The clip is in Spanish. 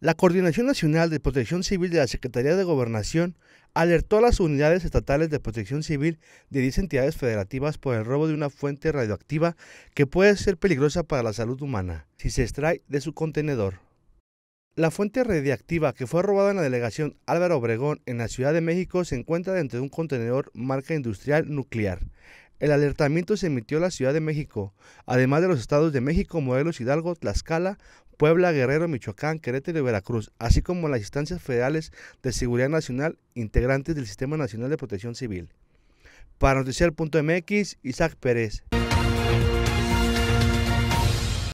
La Coordinación Nacional de Protección Civil de la Secretaría de Gobernación alertó a las unidades estatales de protección civil de 10 entidades federativas por el robo de una fuente radioactiva que puede ser peligrosa para la salud humana si se extrae de su contenedor. La fuente radioactiva que fue robada en la delegación Álvaro Obregón en la Ciudad de México se encuentra dentro de un contenedor marca industrial nuclear. El alertamiento se emitió a la Ciudad de México, además de los estados de México, Morelos, Hidalgo, Tlaxcala, Puebla, Guerrero, Michoacán, Querétaro y Veracruz, así como las instancias federales de seguridad nacional integrantes del Sistema Nacional de Protección Civil. Para MX, Isaac Pérez.